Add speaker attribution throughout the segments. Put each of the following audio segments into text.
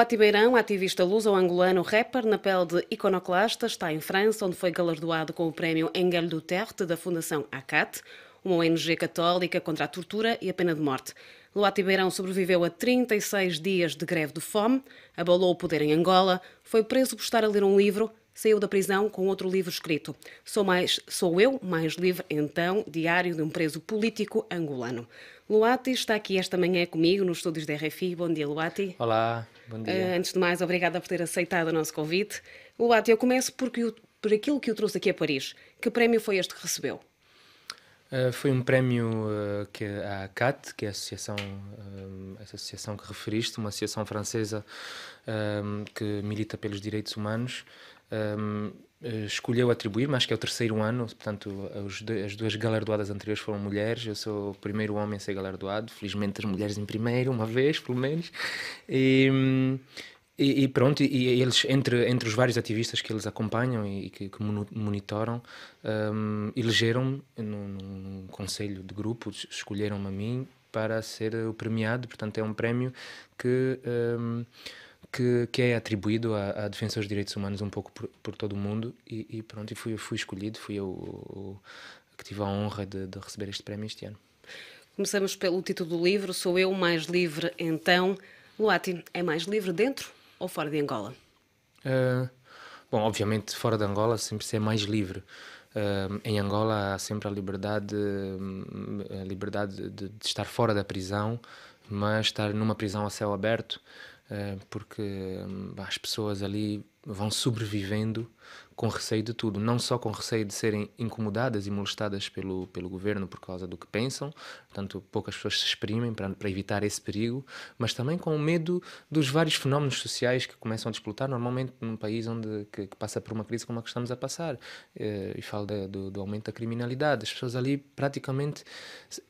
Speaker 1: Boati Beirão, ativista luso-angolano, rapper na pele de iconoclasta, está em França, onde foi galardoado com o prémio Engel Duterte da Fundação ACAT, uma ONG católica contra a tortura e a pena de morte. Luati Beirão sobreviveu a 36 dias de greve de fome, abalou o poder em Angola, foi preso por estar a ler um livro, saiu da prisão com outro livro escrito. Sou mais, sou eu mais livre então, diário de um preso político angolano. Luati está aqui esta manhã comigo nos estúdios da RFI. Bom dia, Luati.
Speaker 2: Olá. Bom eh, dia. Uh,
Speaker 1: antes de mais, obrigada por ter aceitado o nosso convite. Lobato, eu começo por, por aquilo que o trouxe aqui a Paris. Que prémio foi este que recebeu?
Speaker 2: Uh, foi um prémio uh, que a ACAT, que é a associação, essa associação que referiste, uma associação francesa que milita pelos direitos humanos, eh, escolheu atribuir mas acho que é o terceiro ano, portanto, as duas galardoadas anteriores foram mulheres, eu sou o primeiro homem a ser galardoado, felizmente as mulheres em primeiro, uma vez, pelo menos, e, e, e pronto, e, eles, entre, entre os vários ativistas que eles acompanham e, que, que monitoram, um, elegeram-me num, conselho de grupo, escolheram-me a mim para ser o premiado, portanto é um prémio que... Um, que, que é atribuído à, à defensa dos direitos humanos um pouco por, por todo o mundo e, e pronto, e fui, fui escolhido, fui eu o, o, que tive a honra de, de receber este prémio este ano.
Speaker 1: Começamos pelo título do livro, Sou Eu Mais Livre Então. Luati, é mais livre dentro ou fora de Angola?
Speaker 2: Uh, bom, obviamente fora de Angola sempre se é mais livre. Uh, em Angola há sempre a liberdade, a liberdade de, de, estar fora da prisão, mas estar numa prisão a céu aberto ah, porque hum, as pessoas ali vão sobrevivendo com receio de tudo, não só com receio de serem incomodadas e molestadas pelo, pelo governo por causa do que pensam, portanto, poucas pessoas se exprimem para, para evitar esse perigo, mas também com o medo dos vários fenómenos sociais que começam a disputar, normalmente num país onde, que, que passa por uma crise como a que estamos a passar. Eh, e falo de, do, do aumento da criminalidade, as pessoas ali praticamente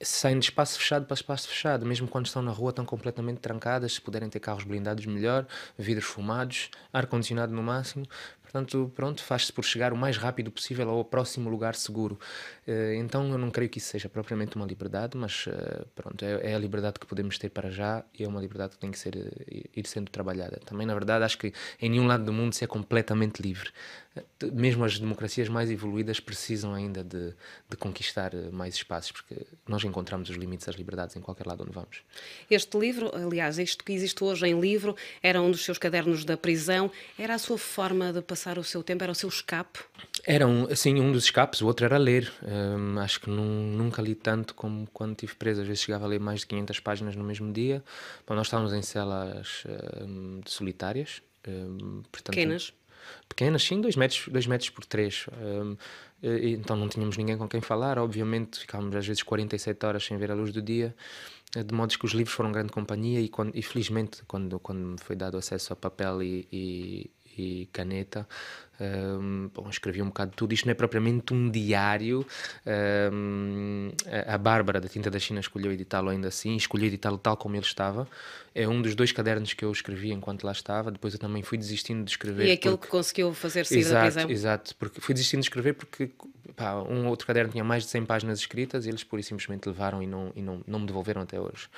Speaker 2: saem de espaço fechado para espaço fechado, mesmo quando estão na rua, estão completamente trancadas, se puderem ter carros blindados, melhor, vidros fumados, ar-condicionado no máximo. Portanto, pronto, faz-se por chegar o mais rápido possível ao próximo lugar seguro. Eh, então, eu não creio que isso seja propriamente uma liberdade, mas eh, pronto, é, é a liberdade que podemos ter para já e é uma liberdade que tem que ser, eh, ir sendo trabalhada. Também, na verdade, acho que em nenhum lado do mundo se é completamente livre mesmo as democracias mais evoluídas precisam ainda de, de, conquistar eh, mais espaços, porque nós encontramos os limites às liberdades em qualquer lado onde vamos.
Speaker 1: Este livro, aliás, isto que existe hoje em livro, era um dos seus cadernos da prisão, era a sua forma de passar o seu tempo, era o seu escape?
Speaker 2: Era, um, assim, um dos escapes, o outro era ler. Um, acho que nunca li tanto como quando estive preso, às vezes chegava a ler mais de 500 páginas no mesmo dia. Bom, nós estávamos em celas um, solitárias, um, portanto, pequenas pequenas, sim, 2 metros, dois metros por 3. Um, então não tínhamos ninguém com quem falar, obviamente, ficávamos às vezes 47 horas sem ver a luz do dia, eh, de modo que os livros foram grande companhia e, quando, e felizmente, quando, quando me foi dado acesso a papel e, e, e caneta, um, bom, escrevi um bocado de tudo. Isto não é propriamente um diário. Um, a Bárbara, da Tinta da China, escolheu editá-lo ainda assim. escolheu editá-lo tal como ele estava. É um dos dois cadernos que eu escrevi enquanto lá estava. Depois eu também fui desistindo de escrever. E é aquele porque...
Speaker 1: que conseguiu fazer sair exato, da prisão.
Speaker 2: Exato, porque fui desistindo de escrever porque pá, um outro caderno tinha mais de 100 páginas escritas e eles pura e simplesmente levaram e não, e não, não me devolveram até hoje.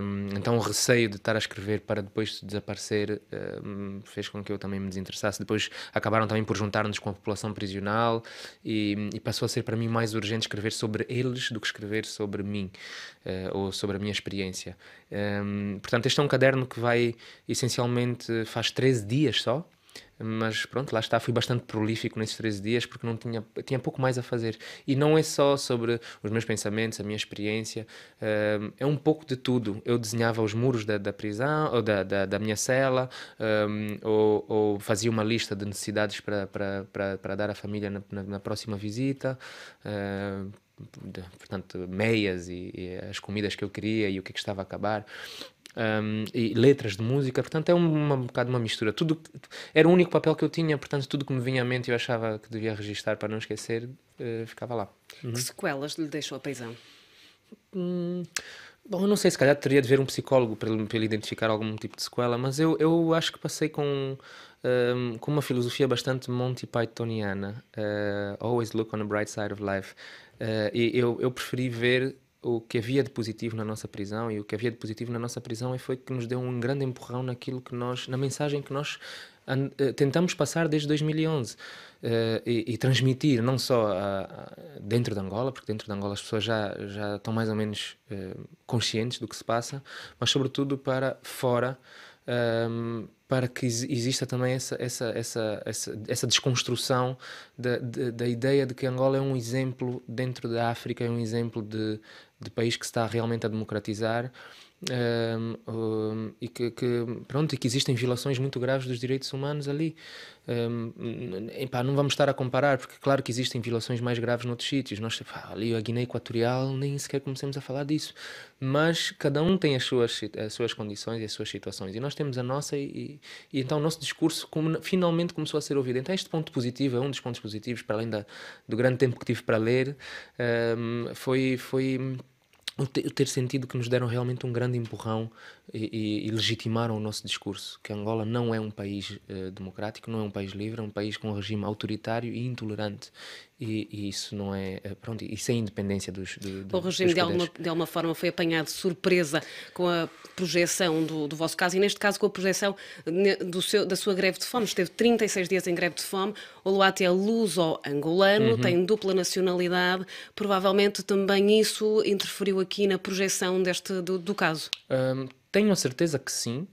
Speaker 2: Um, então o receio de estar a escrever para depois desaparecer um, fez com que eu também me desinteressasse. Depois acabaram também por juntar-nos com a população prisional e, e, passou a ser para mim mais urgente escrever sobre eles do que escrever sobre mim uh, ou sobre a minha experiência. Um, ehm, portanto, este é um caderno que vai essencialmente faz 13 dias só mas pronto, lá está, fui bastante prolífico nesses 13 dias porque não tinha, tinha pouco mais a fazer. E não é só sobre os meus pensamentos, a minha experiência, um, eh, é um pouco de tudo. Eu desenhava os muros da, da prisão, ou da, da, da minha cela, um, eh, ou, ou, fazia uma lista de necessidades para, para, para, dar à família na, na, na próxima visita. Um, eh, portanto, meias e, e, as comidas que eu queria e o que, é que estava a acabar um, e letras de música, portanto é uma, um bocado uma mistura. Tudo, era o único papel que eu tinha, portanto tudo que me vinha à mente eu achava que devia registar para não esquecer, uh, ficava lá.
Speaker 1: Uhum. Que sequelas lhe deixou a prisão?
Speaker 2: Hum, bom, não sei, se calhar teria de ver um psicólogo para, para ele identificar algum tipo de sequela, mas eu, eu acho que passei com, um, com uma filosofia bastante Monty Pythoniana. Uh, eh, always look on the bright side of life. Uh, e eu, eu preferi ver o que havia de positivo na nossa prisão e o que havia de positivo na nossa prisão é foi que nos deu um grande empurrão naquilo que nós, na mensagem que nós eh, tentamos passar desde 2011 uh, eh, e, e, transmitir não só a, a, dentro de Angola, porque dentro de Angola as pessoas já, já estão mais ou menos uh, conscientes do que se passa, mas sobretudo para fora. Ehm, para que exista também essa, essa, essa, essa, essa desconstrução da, da, da, ideia de que Angola é um exemplo dentro da África, é um exemplo de, de país que está realmente a democratizar um, e que, que, pronto e que existem violações muito graves dos direitos humanos ali um, não vamos estar a comparar porque claro que existem violações mais graves noutros sítios nós ali a Guiné Equatorial nem sequer começamos a falar disso mas cada um tem as suas as suas condições e as suas situações e nós temos a nossa e, e então o nosso discurso como, finalmente começou a ser ouvido então este ponto positivo é um dos pontos positivos para além da, do grande tempo que tive para ler um, foi foi o, ter sentido que nos deram realmente um grande empurrão e, e, e legitimaram o nosso discurso, que Angola não é um país eh, democrático, não é um país livre, é um país com um regime autoritário e intolerante e, e, isso não é. Eh, pronto, isso é a independência dos. Do, do, o regime, de, alguma,
Speaker 1: de alguma forma, foi apanhado de surpresa com a projeção do, do vosso caso e, neste caso, com a projeção do seu, da sua greve de fome. Esteve 36 dias em greve de fome. O Luate é luso-angolano, uhum. tem dupla nacionalidade. Provavelmente também isso interferiu aqui na projeção deste, do, do caso.
Speaker 2: Um, tenho a certeza que sim.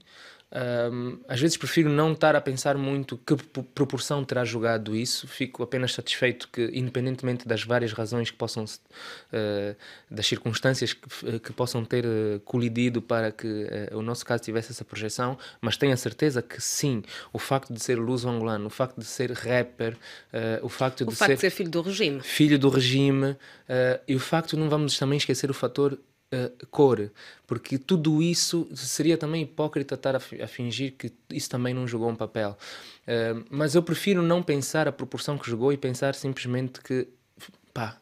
Speaker 2: Um, às vezes prefiro não estar a pensar muito que proporção terá jogado isso, fico apenas satisfeito que, independentemente das várias razões que possam, uh, das circunstâncias que, que possam ter uh, colidido para que uh, o nosso caso tivesse essa projeção, mas tenho a certeza que sim, o facto de ser luso-angolano, o facto de ser rapper, o facto, de, facto ser de, ser filho do regime, filho do regime e o facto, não vamos também esquecer o fator uh, cor, porque tudo isso seria também hipócrita estar a, a fingir que isso também não jogou um papel. Uh, mas eu prefiro não pensar a proporção que jogou e pensar simplesmente que, pá,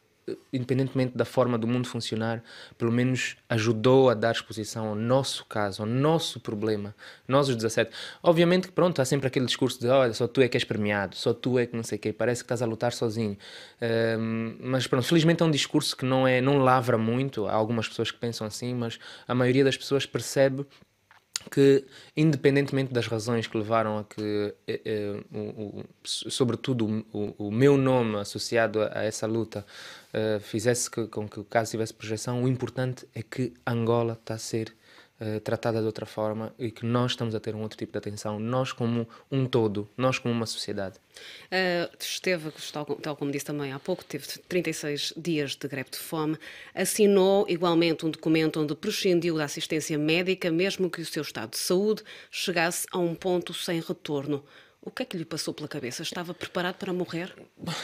Speaker 2: independentemente da forma do mundo funcionar, pelo menos ajudou a dar exposição ao nosso caso, ao nosso problema, nós os 17. Obviamente que pronto, há sempre aquele discurso de olha, só tu é que és premiado, só tu é que não sei o quê, parece que estás a lutar sozinho. Hum, mas pronto, felizmente é um discurso que não, é, não lavra muito, há algumas pessoas que pensam assim, mas a maioria das pessoas percebe que, independentemente das razões que levaram a que, eh, eh, o, o, sobretudo, o, o, meu nome associado a, a essa luta eh, fizesse que, com que o caso tivesse projeção, o importante é que Angola está a ser eh, tratada de outra forma e que nós estamos a ter um outro tipo de atenção, nós como um todo, nós como uma sociedade.
Speaker 1: Uh, esteve, tal, tal como disse também há pouco, teve 36 dias de greve de fome, assinou igualmente um documento onde prescindiu da assistência médica, mesmo que o seu estado de saúde chegasse a um ponto sem retorno. O que é que lhe passou pela cabeça? Estava preparado para morrer?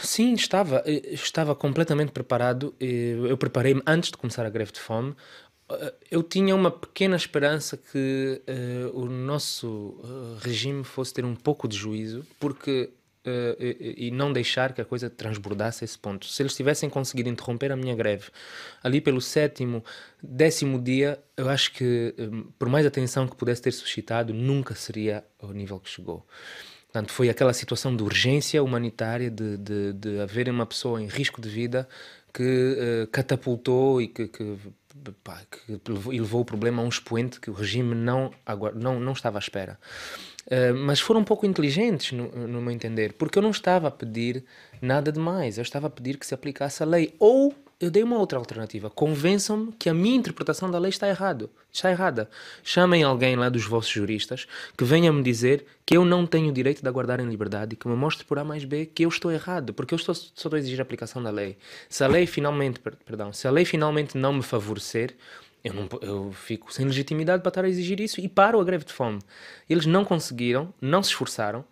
Speaker 2: Sim, estava. Eh, estava completamente preparado. Eu preparei-me antes de começar a greve de fome eu tinha uma pequena esperança que uh, o nosso eh, regime fosse ter um pouco de juízo, porque Uh, e, e, não deixar que a coisa transbordasse a esse ponto. Se eles tivessem conseguido interromper a minha greve ali pelo sétimo, décimo dia, eu acho que, um, por mais atenção que pudesse ter suscitado, nunca seria o nível que chegou. Portanto, foi aquela situação de urgência humanitária, de, de, de haver uma pessoa em risco de vida que uh, catapultou e que, que pá, que levou o problema a um expoente que o regime não, não, não estava à espera. Uh, mas foram um pouco inteligentes, no, no meu entender, porque eu não estava a pedir nada demais, eu estava a pedir que se aplicasse a lei ou eu dei uma outra alternativa. Convençam-me que a minha interpretação da lei está errado, está errada. Chamem alguém lá dos vossos juristas que venha me dizer que eu não tenho o direito de aguardar em liberdade, e que me mostre por A mais B que eu estou errado, porque eu estou, só estou a exigir a aplicação da lei. Se a lei finalmente, perdão, se a lei finalmente não me favorecer, eu, não, eu, fico sem legitimidade para estar a exigir isso e paro a greve de fome. Eles não conseguiram, não se esforçaram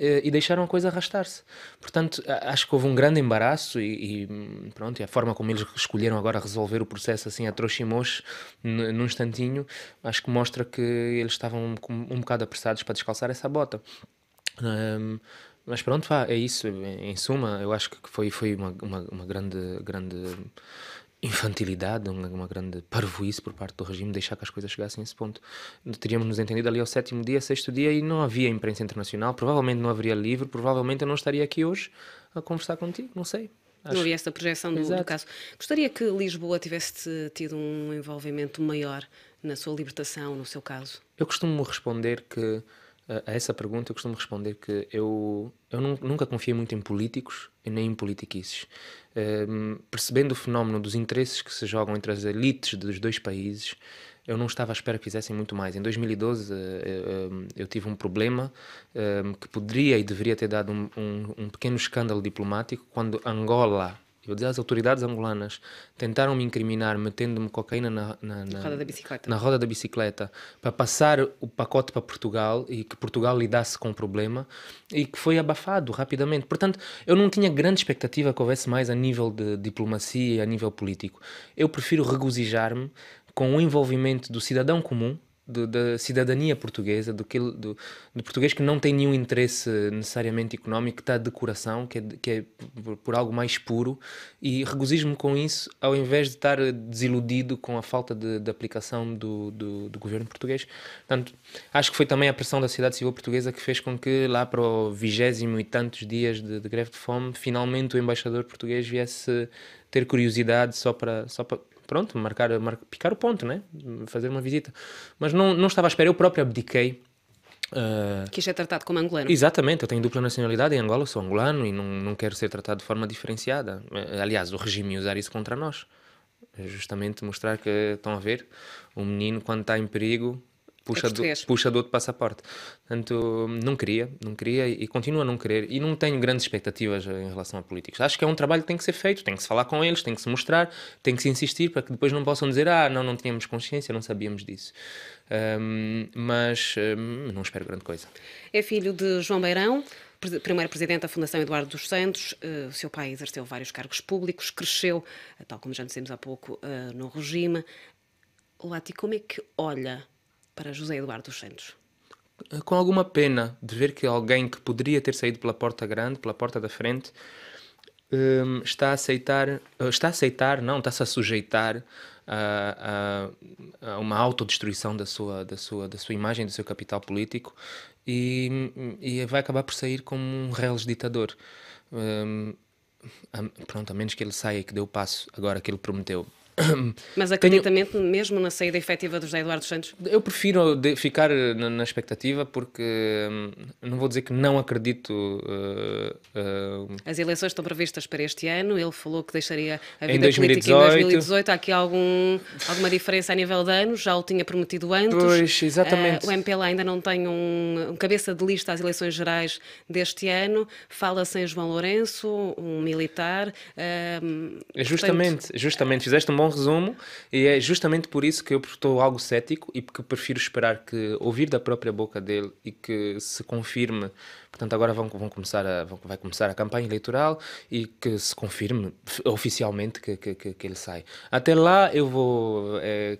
Speaker 2: eh, e deixaram a coisa arrastar-se. Portanto, acho que houve um grande embaraço e, e, pronto, e a forma como eles escolheram agora resolver o processo assim a trouximoche num instantinho, acho que mostra que eles estavam um, um bocado apressados para descalçar essa bota. Um, mas pronto, vá, é isso. Em suma, eu acho que foi, foi uma, uma, uma grande, grande infantilidade, uma, uma grande parvoíce por parte do regime deixar que as coisas chegassem a esse ponto. Teríamos nos entendido ali ao sétimo dia, sexto dia e não havia imprensa internacional, provavelmente não haveria livro, provavelmente eu não estaria aqui hoje a conversar contigo, não sei. Acho. Não havia esta projeção do, do,
Speaker 1: caso. Gostaria que Lisboa tivesse tido um envolvimento maior na sua libertação, no seu caso?
Speaker 2: Eu costumo responder que a essa pergunta eu costumo responder que eu, eu nunca confiei muito em políticos e nem em politiquices. Um, ehm, percebendo o fenómeno dos interesses que se jogam entre as elites dos dois países, eu não estava à espera que fizessem muito mais. Em 2012 eh, ehm, eu tive um problema ehm, que poderia e deveria ter dado um, um, um pequeno escândalo diplomático quando Angola eu dizia autoridades angolanas, tentaram me incriminar metendo-me cocaína na, na, na, roda da bicicleta. na roda da bicicleta para passar o pacote para Portugal e que Portugal lidasse com o problema e que foi abafado rapidamente. Portanto, eu não tinha grande expectativa que houvesse mais a nível de diplomacia e a nível político. Eu prefiro regozijar-me com o envolvimento do cidadão comum do, da cidadania portuguesa, do, que, do, do, português que não tem nenhum interesse necessariamente económico, que está de coração, que é, que é por, por algo mais puro, e regozijo-me com isso, ao invés de estar desiludido com a falta de, de aplicação do, do, do, governo português. Portanto, acho que foi também a pressão da sociedade civil portuguesa que fez com que, lá para o vigésimo e tantos dias de, de greve de fome, finalmente o embaixador português viesse ter curiosidade só para, só para pronto, marcar, marcar, picar o ponto, né? fazer uma visita. Mas não, não estava à espera, eu próprio abdiquei Uh,
Speaker 1: Quis é tratado como angolano. Exatamente,
Speaker 2: eu tenho dupla nacionalidade em Angola, sou angolano e não, não quero ser tratado de forma diferenciada. Eh, aliás, o regime usar isso contra nós. É justamente mostrar que, estão a ver, o menino quando está em perigo puxa, é do, puxa do outro passaporte. Portanto, não queria, não queria e continua a não querer. E não tenho grandes expectativas eh, em relação a políticos. Acho que é um trabalho que tem que ser feito, tem que se falar com eles, tem que se mostrar, tem que se insistir para que depois não possam dizer ah, não, não tínhamos consciência, não sabíamos disso. Um, mas um, não espero grande coisa.
Speaker 1: É filho de João Beirão, primeiro presidente da Fundação Eduardo dos Santos. Eh, o seu pai exerceu vários cargos públicos, cresceu, tal como já dissemos há pouco, eh, no regime. Lati, como é que olha para José Eduardo dos Santos.
Speaker 2: Eh, com alguma pena de ver que alguém que poderia ter saído pela porta grande, pela porta da frente, ehm, está a aceitar, eh, está a aceitar, não, está-se a sujeitar a, a, a, uma autodestruição da sua, da, sua, da sua imagem, do seu capital político e, e vai acabar por sair como um reles ditador. Um, ehm, pronto, a menos que ele saia e que dê o passo agora que ele prometeu.
Speaker 1: Mas acreditamento tenho... mesmo na saída efetiva dos José Eduardo Santos?
Speaker 2: Eu prefiro ficar na, expectativa porque hum, não vou dizer que não acredito. Uh, uh...
Speaker 1: As eleições estão previstas para este ano. Ele falou que deixaria a vida em 2018. política em 2018. Há aqui algum, alguma diferença a nível de anos? Já o tinha prometido antes. Pois, eh, exatamente. Uh, o MPLA ainda não tem um, um cabeça de lista às eleições gerais deste ano. Fala-se em João Lourenço, um militar. Eh, é justamente,
Speaker 2: portanto... É justamente. Fizeste um bom resumo e é justamente por isso que eu estou algo cético e porque prefiro esperar que ouvir da própria boca dele e que se confirme. Portanto, agora vão, vão começar a, vão, vai começar a campanha eleitoral e que se confirme oficialmente que, que, que, que ele sai. Até lá eu vou, é,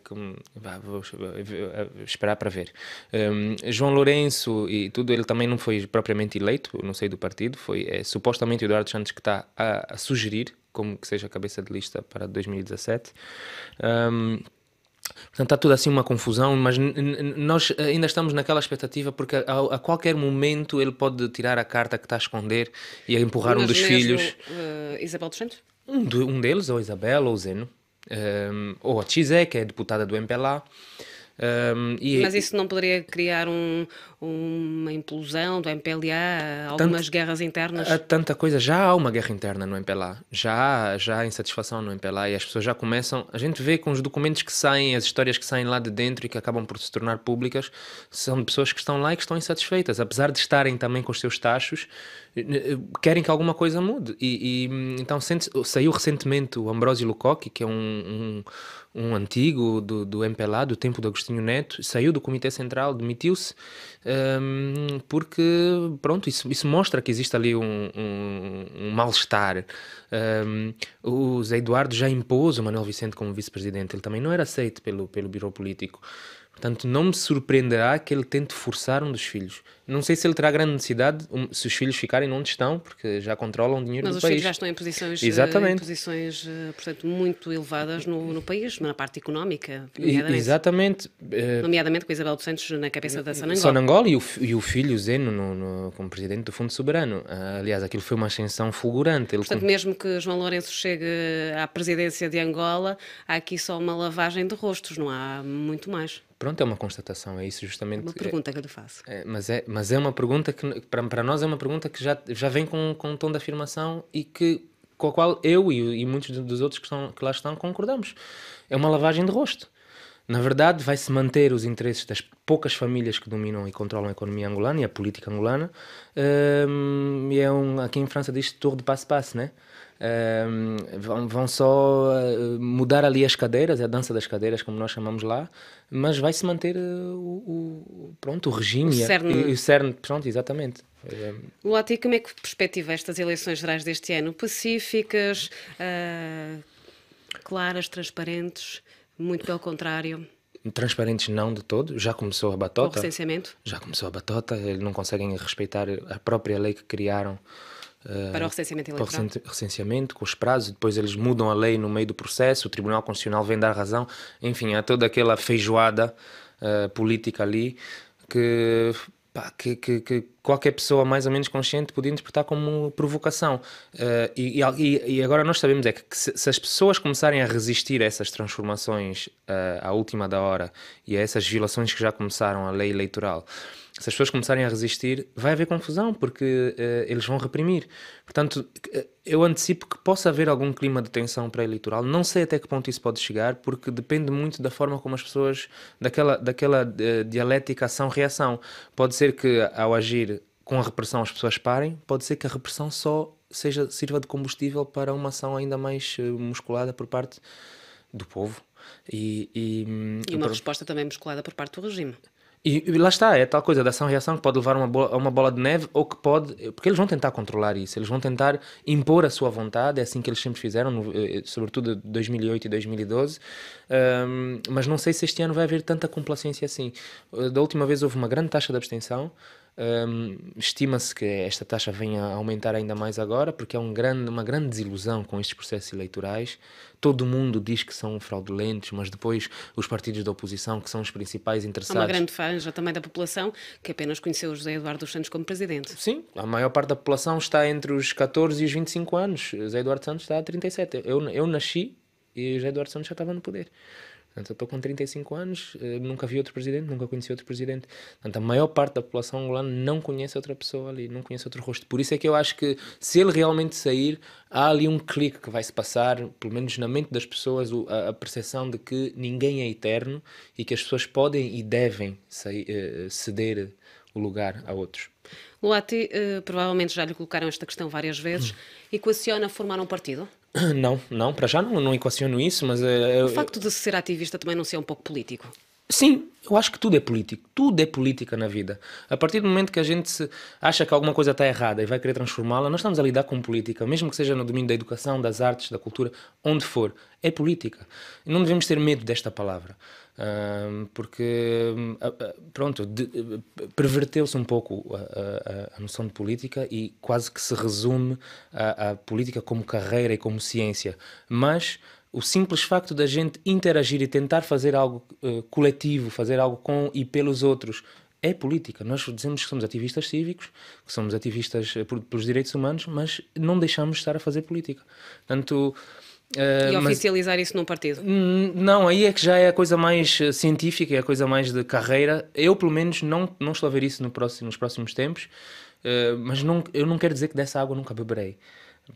Speaker 2: vá, vou é, esperar para ver. Um, João Lourenço e tudo, ele também não foi propriamente eleito, não sei do partido, foi é, supostamente Eduardo Santos que está a, a sugerir como que seja a cabeça de lista para 2017. Um, Portanto, está tudo assim uma confusão, mas nós ainda estamos naquela expectativa porque a, a, qualquer momento ele pode tirar a carta que está a esconder e a empurrar mas um dos filhos. O, uh, eh, Isabel dos Santos? Um, de, um deles, ou Isabel, ou Zeno, um, ou a Tizé, que é deputada do MPLA. Um, e, é Mas isso
Speaker 1: não poderia criar um, uma implosão do MPLA, algumas tanto, guerras internas? Há
Speaker 2: tanta coisa. Já há uma guerra interna no MPLA. Já há, já há insatisfação no MPLA e as pessoas já começam. A gente vê com os documentos que saem, as histórias que saem lá de dentro e que acabam por se tornar públicas, são pessoas que estão lá e que estão insatisfeitas. Apesar de estarem também com os seus tachos, eh, eh, querem que alguma coisa mude. E, e então saiu recentemente o Ambrosio Lukoki, que é um, um um antigo do, do MPLA, do tempo de Agostinho Neto, saiu do Comitê Central, demitiu-se, um, porque, pronto, isso, isso mostra que existe ali um, um, um mal-estar. Hum, o Zé Eduardo já impôs o Manuel Vicente como vice-presidente, ele também não era aceito pelo, pelo Biro Político. Portanto, não me surpreenderá que ele tente forçar um dos filhos. Não sei se ele terá grande necessidade se os filhos ficarem onde estão, porque já controlam o dinheiro Mas do país. Mas os filhos já estão em posições, eh, Exatamente. Em
Speaker 1: posições eh, portanto, muito elevadas no, no país, na parte económica, nomeadamente. Exatamente. Eh, nomeadamente com Isabel dos Santos na cabeça da Sonangol. Sonangol
Speaker 2: e e o filho Zeno no, no, como presidente do Fundo Soberano. Ah, aliás, aquilo foi uma ascensão fulgurante. Ele portanto, com...
Speaker 1: mesmo que João Lourenço chegue à presidência de Angola, há aqui só uma lavagem de rostos, não
Speaker 2: há muito mais. Pronto, é uma constatação, é isso justamente. É uma pergunta que eu lhe faço. É, mas é, mas mas é uma pergunta que, para nós, é uma pergunta que já, já vem com, com um tom de afirmação e que, com a qual eu e, e muitos dos outros que, estão, que lá estão concordamos. É uma lavagem de rosto. Na verdade, vai-se manter os interesses das poucas famílias que dominam e controlam a economia angolana e a política angolana. Um, ehm, e é um, aqui em França diz tour de passe-passe, né? Um, ehm, vão, vão só eh, mudar ali as cadeiras, é a dança das cadeiras, como nós chamamos lá, mas vai-se manter eh, o, o, pronto, o regime o cerne. E, o cerne. Pronto, exatamente. Ehm,
Speaker 1: Luati, como é que perspectiva estas eleições gerais deste ano? Pacíficas, uh, claras, transparentes? Muito pelo contrário.
Speaker 2: Transparentes não de todo, já começou a batota. O recenseamento? Já começou a batota, eles não conseguem respeitar a própria lei que criaram. Eh, para o recenseamento eleitoral. Para o recenseamento, com os prazos, depois eles mudam a lei no meio do processo, o Tribunal Constitucional vem dar razão, enfim, há toda aquela feijoada uh, política ali que, pá, que, que, que qualquer pessoa mais ou menos consciente podia interpretar como provocação. Uh, e, e, e, agora nós sabemos é que, se, se, as pessoas começarem a resistir a essas transformações uh, à última da hora e a essas violações que já começaram à lei eleitoral, se as pessoas começarem a resistir, vai haver confusão, porque uh, eles vão reprimir. Portanto, eu antecipo que possa haver algum clima de tensão pré-eleitoral. Não sei até que ponto isso pode chegar, porque depende muito da forma como as pessoas, daquela, daquela uh, dialética ação-reação. Pode ser que, ao agir com a repressão as pessoas parem, pode ser que a repressão só seja sirva de combustível para uma ação ainda mais eh, musculada por parte do povo. E, e, e uma por...
Speaker 1: resposta também musculada por parte do regime.
Speaker 2: E, e, lá está, é tal coisa da ação-reação que pode levar uma bola, a uma bola de neve ou que pode. Porque eles vão tentar controlar isso, eles vão tentar impor a sua vontade, é assim que eles sempre fizeram, no, eh, eh, sobretudo 2008 e 2012. Um, mas não sei se este ano vai haver tanta complacência assim. Da última vez houve uma grande taxa de abstenção, um, Estima-se que esta taxa venha a aumentar ainda mais agora, porque é um grande, uma grande desilusão com estes processos eleitorais. Todo mundo diz que são fraudulentos, mas depois os partidos da oposição, que são os principais interessados. Há uma grande
Speaker 1: franja também da população que apenas conheceu José Eduardo dos Santos
Speaker 2: como presidente. Sim, a maior parte da população está entre os 14 e os 25 anos. José Eduardo Santos está a 37. Eu, eu nasci e José Eduardo Santos já estava no poder. Portanto, eu estou com 35 anos, eh, nunca vi outro presidente, nunca conheci outro presidente. Portanto, a maior parte da população angolana não conhece outra pessoa ali, não conhece outro rosto. Por isso é que eu acho que se ele realmente sair, há ali um clique que vai se passar, pelo menos na mente das pessoas, a percepção de que ninguém é eterno e que as pessoas podem e devem sair, eh, ceder o lugar a outros.
Speaker 1: Luati, eh, provavelmente já lhe colocaram esta questão várias vezes, hum. equaciona formar um partido?
Speaker 2: Não, não, para já não, não equaciono isso, mas. Uh, o facto
Speaker 1: de ser ativista também não ser um pouco
Speaker 2: político? Sim, eu acho que tudo é político. Tudo é política na vida. A partir do momento que a gente acha que alguma coisa está errada e vai querer transformá-la, nós estamos a lidar com política, mesmo que seja no domínio da educação, das artes, da cultura, onde for. É política. E não devemos ter medo desta palavra. Porque, hum, pronto, perverteu-se um pouco a, a, a, noção de política e quase que se resume a, a política como carreira e como ciência. Mas o simples facto da gente interagir e tentar fazer algo uh, coletivo, fazer algo com e pelos outros, é política. Nós dizemos que somos ativistas cívicos, que somos ativistas eh, por, pelos direitos humanos, mas não deixamos de estar a fazer política. Tanto. Uh, eh, e oficializar mas, isso num partido? Não, aí é que já é a coisa mais científica, é a coisa mais de carreira. Eu, pelo menos, não, não estou a ver isso no próximo, nos próximos tempos, uh, mas não, eu não quero dizer que dessa água nunca beberei.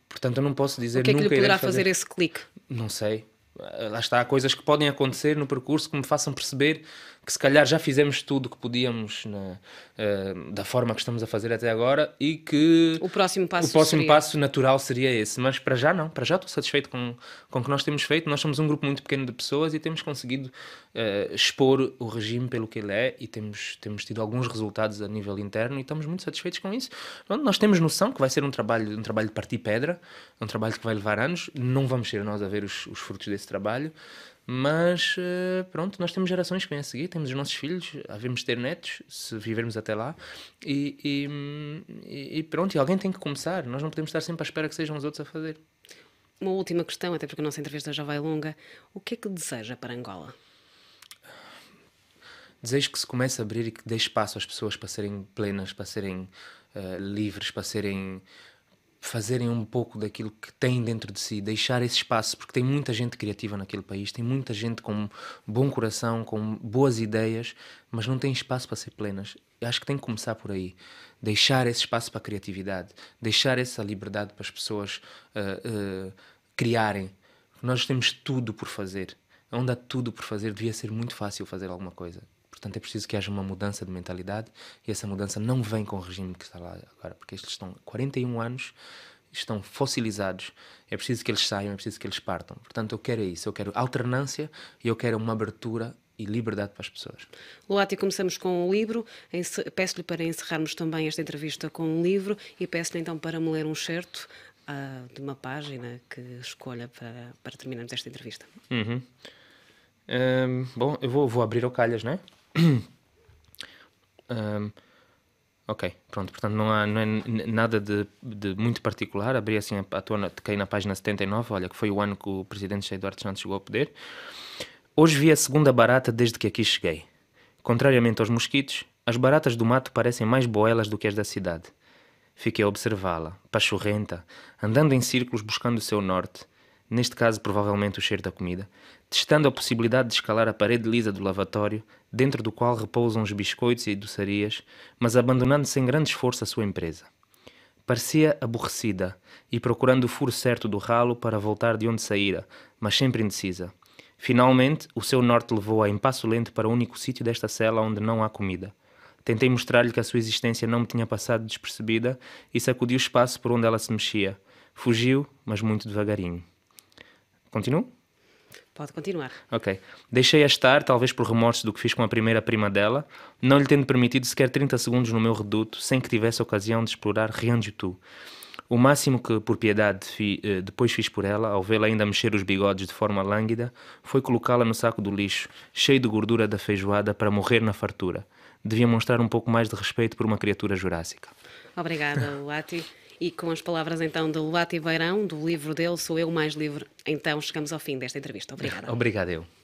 Speaker 2: Portanto, eu não posso dizer nunca. O que é que lhe poderá fazer, fazer esse clique? Não sei. Eh, lá está, coisas que podem acontecer no percurso que me façam perceber que se calhar já fizemos tudo o que podíamos na, uh, da forma que estamos a fazer até agora e que o próximo passo, o próximo seria... passo natural seria esse. Mas para já não, para já estou satisfeito com, com o que nós temos feito. Nós somos um grupo muito pequeno de pessoas e temos conseguido uh, expor o regime pelo que ele é e temos, temos tido alguns resultados a nível interno e estamos muito satisfeitos com isso. Pronto, nós temos noção que vai ser um trabalho, um trabalho de partir pedra, um trabalho que vai levar anos. Não vamos ser nós a ver os, os frutos desse trabalho trabalho. Mas eh, pronto, nós temos gerações que vêm a seguir, temos os nossos filhos, havemos ter netos, se vivermos até lá, e, e, e pronto, e alguém tem que começar, nós não podemos estar sempre à espera que sejam os outros a fazer.
Speaker 1: Uma última questão, até porque a nossa entrevista já vai longa: o que é que deseja para Angola?
Speaker 2: Desejo que se comece a abrir e que dê espaço às pessoas para serem plenas, para serem uh, livres, para serem fazerem um pouco daquilo que têm dentro de si, deixar esse espaço, porque tem muita gente criativa naquele país, tem muita gente com bom coração, com boas ideias, mas não tem espaço para ser plenas. Eu acho que tem que começar por aí. Deixar esse espaço para a criatividade, deixar essa liberdade para as pessoas uh, uh, criarem. Nós temos tudo por fazer. Onde há tudo por fazer, devia ser muito fácil fazer alguma coisa. Portanto, é preciso que haja uma mudança de mentalidade e essa mudança não vem com o regime que está lá agora, porque eles estão 41 anos, estão fossilizados, é preciso que eles saiam, é preciso que eles partam. Portanto, eu quero é isso, eu quero alternância e eu quero uma abertura e liberdade para as pessoas.
Speaker 1: Luati, começamos com o um livro. Peço-lhe para encerrarmos também esta entrevista com um livro e peço-lhe então para me ler um certo uh, de uma página que escolha para, para terminarmos esta entrevista.
Speaker 2: Uhum. Um, bom, eu vou, vou abrir o calhas, não é? um, ok, pronto, portanto não há não é nada de, de muito particular. Abri assim a, a tona, toquei na página 79, olha, que foi o ano que o presidente Eduardo Santos chegou ao poder. Hoje vi a segunda barata desde que aqui cheguei. Contrariamente aos mosquitos, as baratas do mato parecem mais boelas do que as da cidade. Fiquei a observá-la, pachorrenta, andando em círculos buscando o seu norte, neste caso provavelmente o cheiro da comida, testando a possibilidade de escalar a parede lisa do lavatório, dentro do qual repousam os biscoitos e doçarias, mas abandonando sem grande esforço a sua empresa. Parecia aborrecida e procurando o furo certo do ralo para voltar de onde saíra, mas sempre indecisa. Finalmente, o seu norte levou-a em passo lento para o único sítio desta cela onde não há comida. Tentei mostrar-lhe que a sua existência não me tinha passado despercebida e sacudi o espaço por onde ela se mexia. Fugiu, mas muito devagarinho. Continuo? Pode continuar. Ok. Deixei-a estar, talvez por remorso do que fiz com a primeira prima dela, não lhe tendo permitido sequer 30 segundos no meu reduto, sem que tivesse a ocasião de explorar Rianjutu. O máximo que, por piedade, fi, eh, depois fiz por ela, ao vê-la ainda mexer os bigodes de forma lânguida, foi colocá-la no saco do lixo, cheio de gordura da feijoada, para morrer na fartura. Devia mostrar um pouco mais de respeito por uma criatura jurássica.
Speaker 1: Obrigada, Wati. E com as palavras então de Luati Beirão, do livro dele Sou Eu Mais Livre, então chegamos ao fim desta entrevista. Obrigada.
Speaker 2: Obrigado eu.